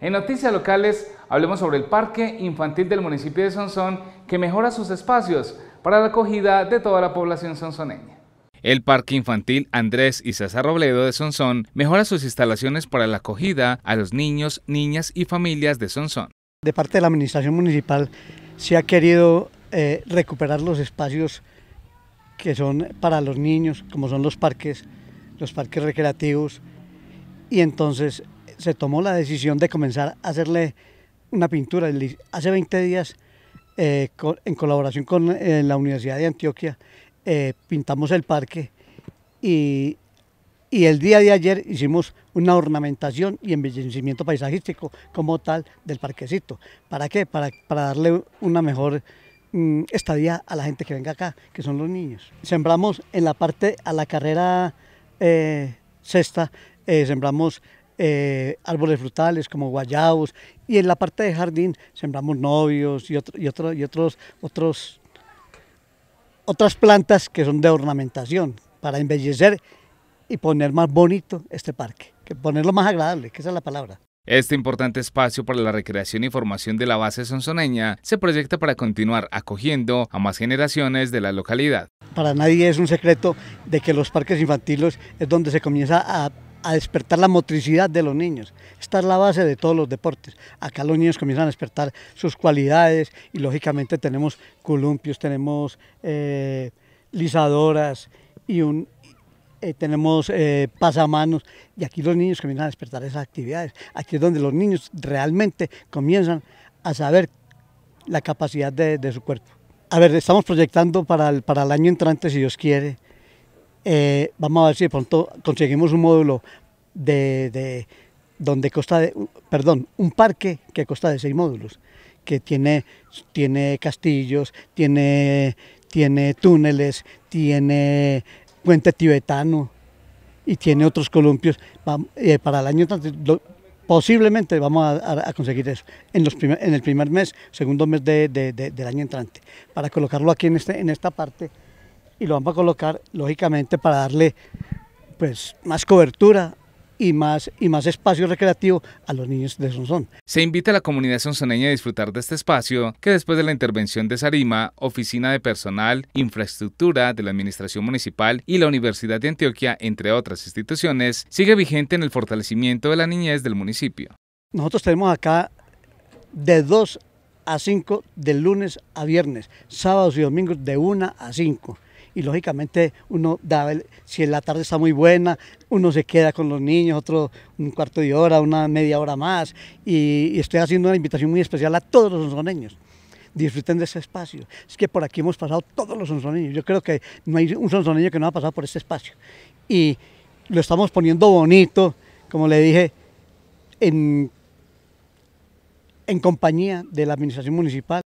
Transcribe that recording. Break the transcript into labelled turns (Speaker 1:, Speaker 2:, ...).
Speaker 1: En noticias locales, hablemos sobre el Parque Infantil del municipio de Sonsón, que mejora sus espacios para la acogida de toda la población sonsoneña. El Parque Infantil Andrés y César Robledo de Sonsón mejora sus instalaciones para la acogida a los niños, niñas y familias de Sonsón.
Speaker 2: De parte de la Administración Municipal se ha querido eh, recuperar los espacios que son para los niños, como son los parques, los parques recreativos, y entonces se tomó la decisión de comenzar a hacerle una pintura. Hace 20 días, eh, en colaboración con eh, la Universidad de Antioquia, eh, pintamos el parque y, el día de ayer hicimos una ornamentación y embellecimiento paisajístico como tal del parquecito. ¿Para qué? Para, para darle una mejor mm, estadía a la gente que venga acá, que son los niños. Sembramos en la parte, a la carrera sexta, sembramos eh, árboles frutales como guayabos y en la parte de jardín sembramos novios y, y, otros, otros, otras plantas que son de ornamentación para embellecer y poner más bonito este parque, que ponerlo más agradable, que esa es la palabra.
Speaker 1: Este importante espacio para la recreación y formación de la base sonsoneña se proyecta para continuar acogiendo a más generaciones de la localidad.
Speaker 2: Para nadie es un secreto de que los parques infantiles es donde se comienza a a despertar la motricidad de los niños. Esta es la base de todos los deportes. Acá los niños comienzan a despertar sus cualidades y lógicamente tenemos columpios, tenemos eh, ...lizadoras... lisadoras y un, eh, tenemos eh, pasamanos y aquí los niños comienzan a despertar esas actividades. Aquí es donde los niños realmente comienzan a saber la capacidad de, su cuerpo. A ver, estamos proyectando para para el año entrante, si Dios quiere, eh, vamos a ver si de pronto conseguimos un módulo de, donde consta de, perdón, un parque que consta de seis módulos, que tiene, tiene castillos, tiene, tiene túneles, tiene puente tibetano y tiene otros columpios. Eh, para el año entrante, posiblemente vamos a, conseguir eso en, los en el primer mes, segundo mes del año entrante, para colocarlo aquí en, este, en esta parte y lo vamos a colocar lógicamente para darle pues más cobertura y más, y más espacio recreativo a los niños de Sonsón.
Speaker 1: Se invita a la comunidad sonsoneña a disfrutar de este espacio que después de la intervención de Sarima, Oficina de Personal, Infraestructura de la Administración Municipal y la Universidad de Antioquia, entre otras instituciones, sigue vigente en el fortalecimiento de la niñez del municipio.
Speaker 2: Nosotros tenemos acá de 2 a 5 de lunes a viernes, sábados y domingos de 1 a 5 y lógicamente uno da, si la tarde está muy buena, uno se queda con los niños, otro un cuarto de hora, una media hora más y, estoy haciendo una invitación muy especial a todos los sonzoneños disfruten de ese espacio. Es que por aquí hemos pasado todos los sonzoneños. Yo creo que no hay un sonzoneño que no ha pasado por este espacio. Y lo estamos poniendo bonito, como le dije, en compañía de la administración municipal.